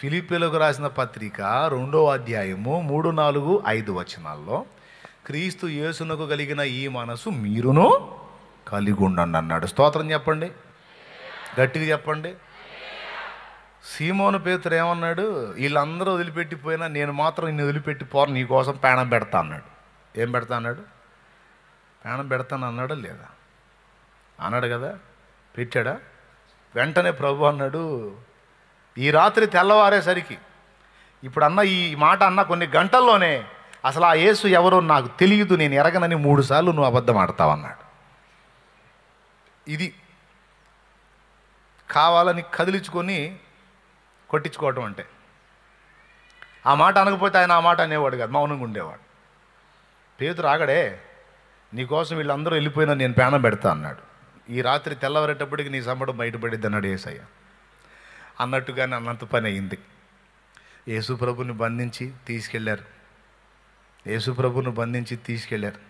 ఫిలిపిలకు రాసిన పత్రిక రెండో అధ్యాయము మూడు నాలుగు ఐదు వచనాల్లో క్రీస్తు యేసునకు కలిగిన ఈ మనసు మీరును కలిగి ఉండండి అన్నాడు స్తోత్రం చెప్పండి గట్టిగా చెప్పండి సీమోను పేతురు ఏమన్నాడు వీళ్ళందరూ వదిలిపెట్టిపోయినా నేను మాత్రం నిన్ను వదిలిపెట్టి పోరు నీ కోసం ప్రాణం పెడతా అన్నాడు ఏం పెడతా అన్నాడు ప్రాణం పెడతాను అన్నాడా లేదా అన్నాడు కదా పెట్టాడా వెంటనే ప్రభు అన్నాడు ఈ రాత్రి తెల్లవారేసరికి ఇప్పుడు అన్న ఈ మాట అన్న కొన్ని గంటల్లోనే అసలు ఆ యేసు ఎవరో నాకు తెలియదు నేను ఎరగనని మూడుసార్లు నువ్వు అబద్ధం ఆడతావు అన్నాడు ఇది కావాలని కదిలించుకొని కొట్టించుకోవటం అంటే ఆ మాట అనకపోతే ఆయన ఆ మాట అనేవాడు కాదు మౌనంగా ఉండేవాడు పేదరు ఆగడే నీకోసం వీళ్ళందరూ వెళ్ళిపోయినా నేను పేణం పెడతా అన్నాడు ఈ రాత్రి తెల్లవారేటప్పటికి నీ సంబడం బయటపడిద్ది అన్నాడు ఏసయ్యా అన్నట్టుగానే అన్నంత పని అయింది యేసుప్రభుని బంధించి తీసుకెళ్లారు యేసుప్రభుని బంధించి తీసుకెళ్లారు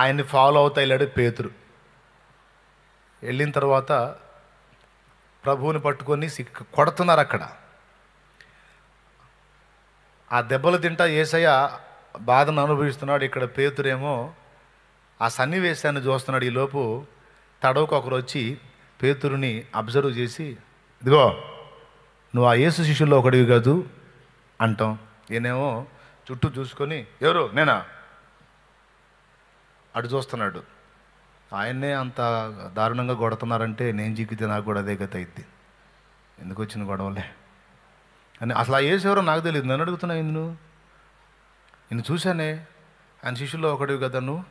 ఆయన్ని ఫాలో అవుతా వెళ్ళాడు పేతురు వెళ్ళిన తర్వాత ప్రభువుని పట్టుకొని సిక్ కొడుతున్నారు అక్కడ ఆ దెబ్బలు తింటా ఏసయ్య బాధను అనుభవిస్తున్నాడు ఇక్కడ పేతురేమో ఆ సన్నివేశాన్ని చూస్తున్నాడు ఈలోపు తడవకు ఒకరు వచ్చి పేతురుని అబ్జర్వ్ చేసి ఇదిగో నువ్వు ఆ యేసు శిష్యుల్లో ఒకడివి కాదు అంటాం ఈయనేమో చుట్టూ చూసుకొని ఎవరు నేనా అటు చూస్తున్నాడు ఆయన్నే అంత దారుణంగా కొడుతున్నారంటే నేను జీకితే నాకు కూడా అదే గత అయింది ఎందుకు వచ్చిన గొడవలే అని అసలు ఆ యేసు ఎవరో నాకు తెలియదు నన్ను అడుగుతున్నా నువ్వు నిన్ను చూశానే ఆయన శిష్యుల్లో ఒకడివి కదా నువ్వు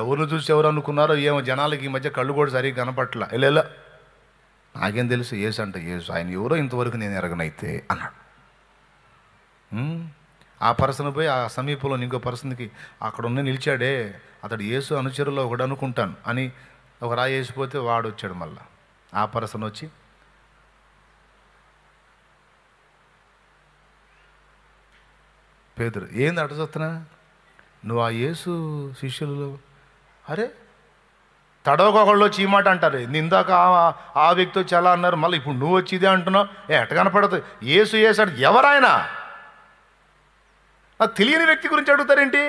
ఎవరు చూసి ఎవరు అనుకున్నారో ఏమో జనాలకి ఈ మధ్య కళ్ళు కూడా సరిగ్గా కనపట్ల వెళ్ళేలా నాకేం తెలుసు ఏసు అంట ఏసు ఆయన ఎవరో ఇంతవరకు నేను ఎరగనైతే అన్నాడు ఆ పర్సన్ పోయి ఆ సమీపంలో ఇంకో పర్సన్కి అక్కడ ఉన్న నిలిచాడే అతడు ఏసు అనుచరులో ఒకడు అనుకుంటాను అని ఒక రాయి వేసిపోతే వాడు వచ్చాడు మళ్ళా ఆ పర్సన్ వచ్చి పేదరు ఏంది అటు చూస్తున్నా నువ్వు ఆ యేసు శిష్యులలో అరే తడవక ఒకళ్ళు వచ్చి ఈ మాట అంటారు ఇందాక ఆ వ్యక్తి వచ్చి ఎలా అన్నారు మళ్ళీ ఇప్పుడు నువ్వు వచ్చిదే అంటున్నావు అంటున్నావు ఎట కనపడదు ఏసు ఏసాడు ఎవరాయనా నాకు తెలియని వ్యక్తి గురించి అడుగుతారేంటి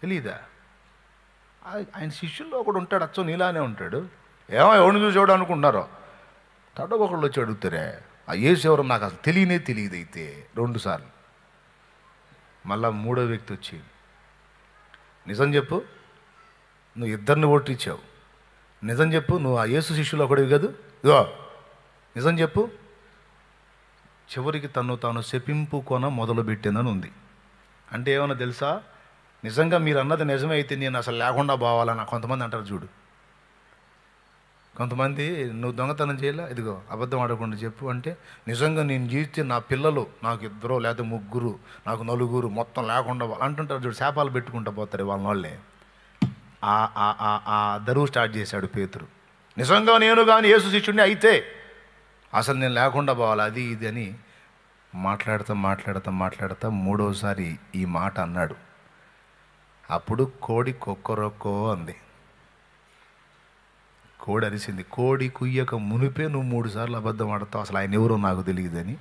తెలీదా ఆయన శిష్యుల్లో ఒకడు ఉంటాడు అచ్చో నీలానే ఉంటాడు ఏమో ఎవరిని చూసేవాడు అనుకుంటున్నారో ఒకళ్ళు వచ్చి అడుగుతారే ఆ ఏసు ఎవరు నాకు అసలు తెలియనే తెలియదు అయితే రెండుసార్లు మళ్ళా మూడో వ్యక్తి వచ్చింది నిజం చెప్పు నువ్వు ఇద్దరిని ఓటిచ్చావు నిజం చెప్పు నువ్వు ఆ యేసు శిష్యులు ఒకడివి కాదు ఇదో నిజం చెప్పు చివరికి తను తాను శపింపు కొన మొదలుపెట్టిందని ఉంది అంటే ఏమన్నా తెలుసా నిజంగా మీరు అన్నది నిజమే అయితే నేను అసలు లేకుండా పోవాలని కొంతమంది అంటారు చూడు కొంతమంది నువ్వు దొంగతనం చేయలే ఇదిగో అబద్ధం ఆడకుండా చెప్పు అంటే నిజంగా నేను జీవితే నా పిల్లలు నాకు ఇద్దరు లేదా ముగ్గురు నాకు నలుగురు మొత్తం లేకుండా అంటుంటారు చూడు శాపాలు పెట్టుకుంటూ పోతారు వాళ్ళ వాళ్ళే ఆ దరువు స్టార్ట్ చేశాడు పేతురు నిజంగా నేను కానీ యేసు శిష్యుడిని అయితే అసలు నేను లేకుండా పోవాలి అది ఇది అని మాట్లాడుతూ మాట్లాడతా మాట్లాడతాం మూడోసారి ఈ మాట అన్నాడు అప్పుడు కోడి కొక్కరొక్కో అంది కోడి అరిసింది కోడి కుయ్యక మునిపే నువ్వు మూడు సార్లు అబద్ధం ఆడతావు అసలు ఆయన ఎవరో నాకు తెలియదని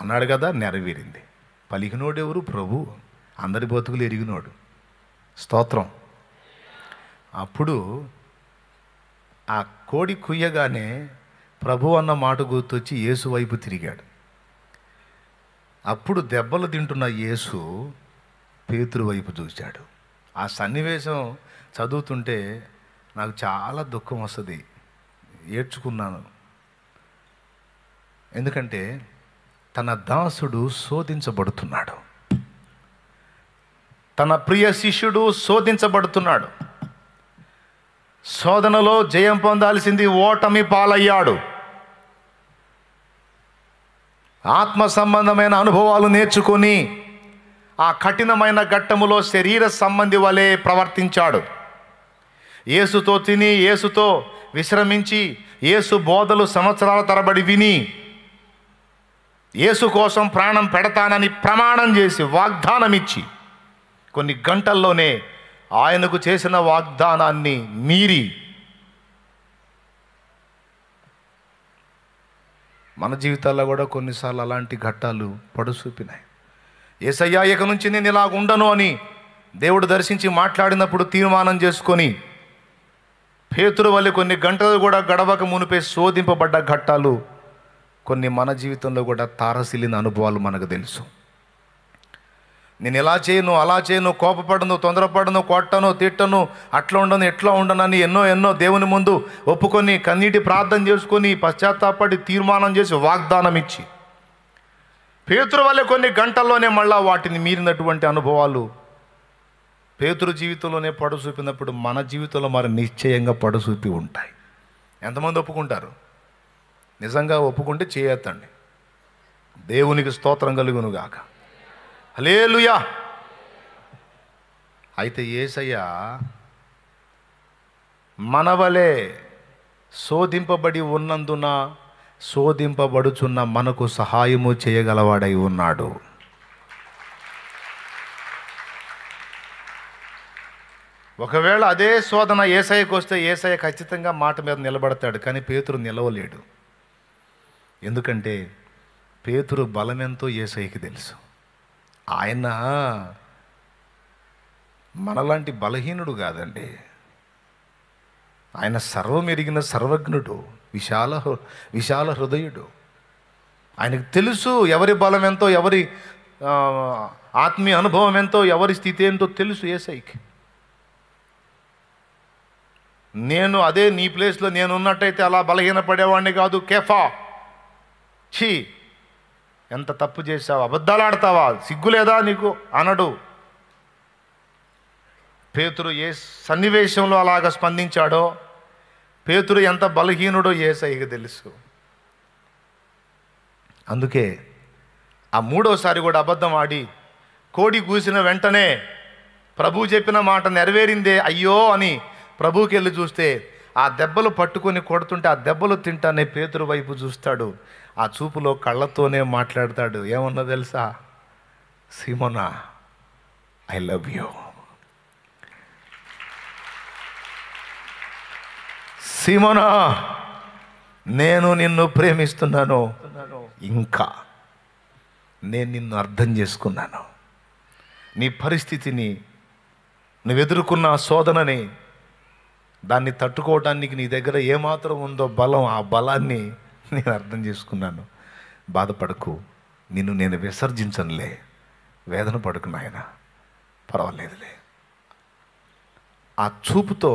అన్నాడు కదా నెరవేరింది పలికినోడు ఎవరు ప్రభు అందరి బతుకులు ఎరిగినోడు స్తోత్రం అప్పుడు ఆ కోడి కుయ్యగానే ప్రభు అన్న మాట గుర్తొచ్చి యేసు వైపు తిరిగాడు అప్పుడు దెబ్బలు తింటున్న యేసు పేతురు వైపు చూశాడు ఆ సన్నివేశం చదువుతుంటే నాకు చాలా దుఃఖం వస్తుంది ఏడ్చుకున్నాను ఎందుకంటే తన దాసుడు శోధించబడుతున్నాడు తన ప్రియ శిష్యుడు శోధించబడుతున్నాడు శోధనలో జయం పొందాల్సింది ఓటమి పాలయ్యాడు ఆత్మ సంబంధమైన అనుభవాలు నేర్చుకొని ఆ కఠినమైన ఘట్టములో శరీర సంబంధి వలె ప్రవర్తించాడు ఏసుతో తిని ఏసుతో విశ్రమించి ఏసు బోధలు సంవత్సరాల తరబడి విని ఏసు కోసం ప్రాణం పెడతానని ప్రమాణం చేసి వాగ్దానం ఇచ్చి కొన్ని గంటల్లోనే ఆయనకు చేసిన వాగ్దానాన్ని మీరి మన జీవితాల్లో కూడా కొన్నిసార్లు అలాంటి ఘట్టాలు పడుచూపినాయి ఏసయ్యా ఇక నుంచి నేను ఇలా ఉండను అని దేవుడు దర్శించి మాట్లాడినప్పుడు తీర్మానం చేసుకొని పేతురు వల్ల కొన్ని గంటలు కూడా గడవక మునిపే శోధింపబడ్డ ఘట్టాలు కొన్ని మన జీవితంలో కూడా తారసిల్లిన అనుభవాలు మనకు తెలుసు నేను ఎలా చేయను అలా చేయను కోపపడను తొందరపడను కొట్టను తిట్టను అట్లా ఉండను ఎట్లా ఉండనని ఎన్నో ఎన్నో దేవుని ముందు ఒప్పుకొని కన్నీటి ప్రార్థన చేసుకొని పశ్చాత్తాపడి తీర్మానం చేసి వాగ్దానం ఇచ్చి పేతురు వల్ల కొన్ని గంటల్లోనే మళ్ళా వాటిని మీరినటువంటి అనుభవాలు పేతురు జీవితంలోనే పడు చూపినప్పుడు మన జీవితంలో మరి నిశ్చయంగా పడు చూపి ఉంటాయి ఎంతమంది ఒప్పుకుంటారు నిజంగా ఒప్పుకుంటే చేయొద్దండి దేవునికి స్తోత్రం గాక హలేలుయా అయితే ఏసయ్య మనవలే శోధింపబడి ఉన్నందున శోధింపబడుచున్న మనకు సహాయము చేయగలవాడై ఉన్నాడు ఒకవేళ అదే శోధన ఏసఐకి వస్తే ఏసఐ ఖచ్చితంగా మాట మీద నిలబడతాడు కానీ పేతురు నిలవలేడు ఎందుకంటే పేతురు బలమెంతో ఏసఐకి తెలుసు ఆయన మనలాంటి బలహీనుడు కాదండి ఆయన సర్వం ఎరిగిన సర్వజ్ఞుడు విశాల విశాల హృదయుడు ఆయనకు తెలుసు ఎవరి బలం ఎంతో ఎవరి ఆత్మీయ అనుభవం ఎంతో ఎవరి స్థితి ఏంటో తెలుసు ఏసైకి నేను అదే నీ ప్లేస్లో నేను ఉన్నట్టయితే అలా బలహీనపడేవాడిని కాదు కేఫా ఛీ ఎంత తప్పు చేశావు అబద్ధాలు ఆడతావా సిగ్గులేదా నీకు అనడు పేతురు ఏ సన్నివేశంలో అలాగ స్పందించాడో పేతురు ఎంత బలహీనుడో ఏసైకి తెలుసు అందుకే ఆ మూడోసారి కూడా అబద్ధం ఆడి కోడి కూసిన వెంటనే ప్రభు చెప్పిన మాట నెరవేరిందే అయ్యో అని ప్రభువుకి వెళ్ళి చూస్తే ఆ దెబ్బలు పట్టుకొని కొడుతుంటే ఆ దెబ్బలు తింటానే పేతురు వైపు చూస్తాడు ఆ చూపులో కళ్ళతోనే మాట్లాడతాడు ఏమన్నా తెలుసా Simona I love you Simona నేను నిన్ను ప్రేమిస్తున్నాను ఇంకా నేను నిన్ను అర్థం చేసుకున్నాను నీ పరిస్థితిని నువ్వు ఎదుర్కొన్న శోధనని దాన్ని తట్టుకోవడానికి నీ దగ్గర ఏమాత్రం ఉందో బలం ఆ బలాన్ని నేను అర్థం చేసుకున్నాను బాధపడకు నిన్ను నేను విసర్జించనులే వేదన పడుకు నాయన పర్వాలేదులే ఆ చూపుతో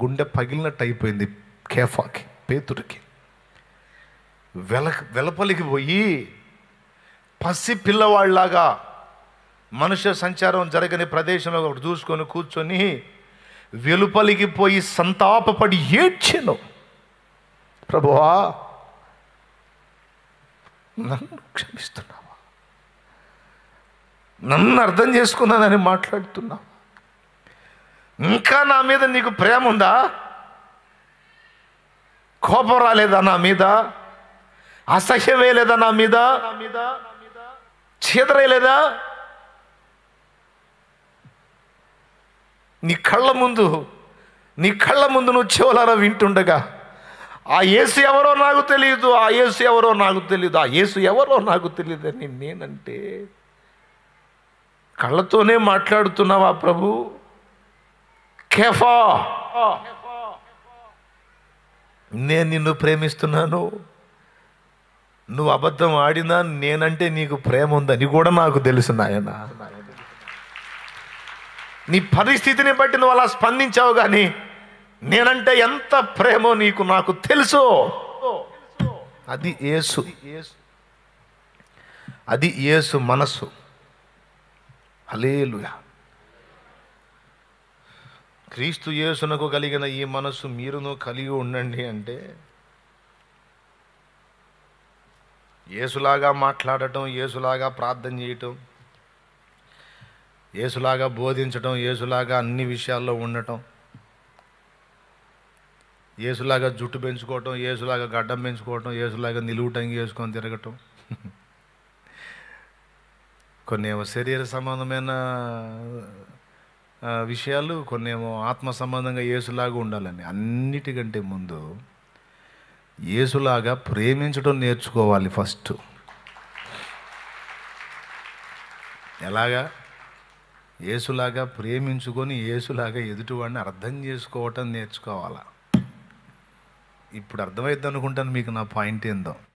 గుండె పగిలినట్టు అయిపోయింది కేఫాకి పేతుడికి వెల వెలపలికి పోయి పసి పిల్లవాళ్ళలాగా మనుష్య సంచారం జరగని ప్రదేశంలో ఒకటి చూసుకొని కూర్చొని వెలుపలికి పోయి సంతాపపడి ఏడ్చాను ప్రభువా నన్ను క్షమిస్తున్నావా నన్ను అర్థం చేసుకున్నానని మాట్లాడుతున్నావు ఇంకా నా మీద నీకు ప్రేమ ఉందా కోపం రాలేదా నా మీద అసహ్యమే లేదా నా మీద మీద ఛేదరేయలేదా నీ కళ్ళ ముందు నీ కళ్ళ ముందు నువ్వు చెవులారా వింటుండగా ఆ ఏసు ఎవరో నాకు తెలియదు ఆ ఏసు ఎవరో నాకు తెలియదు ఆ ఏసు ఎవరో నాకు తెలియదు అని నేనంటే కళ్ళతోనే మాట్లాడుతున్నావా ప్రభు కేఫా నేను నిన్ను ప్రేమిస్తున్నాను నువ్వు అబద్ధం ఆడినా నేనంటే నీకు ప్రేమ ఉందని కూడా నాకు తెలుసు నాయన నీ పరిస్థితిని బట్టి నువ్వు అలా స్పందించావు కానీ నేనంటే ఎంత ప్రేమో నీకు నాకు తెలుసు అది ఏసు అది ఏసు మనసు అలేలు క్రీస్తు యేసునకు కలిగిన ఈ మనసు మీరును కలిగి ఉండండి అంటే యేసులాగా మాట్లాడటం యేసులాగా ప్రార్థన చేయటం ఏసులాగా బోధించడం ఏసులాగా అన్ని విషయాల్లో ఉండటం ఏసులాగా జుట్టు పెంచుకోవటం ఏసులాగా గడ్డం పెంచుకోవటం ఏసులాగా నిలువుటంగి వేసుకొని తిరగటం ఏమో శరీర సంబంధమైన విషయాలు కొన్ని ఏమో ఆత్మ సంబంధంగా ఏసులాగా ఉండాలని అన్నిటికంటే ముందు ఏసులాగా ప్రేమించడం నేర్చుకోవాలి ఫస్ట్ ఎలాగా ఏసులాగా ప్రేమించుకొని ఏసులాగా ఎదుటివాడిని అర్థం చేసుకోవటం నేర్చుకోవాలా ఇప్పుడు అర్థమైద్ది అనుకుంటాను మీకు నా పాయింట్ ఏందో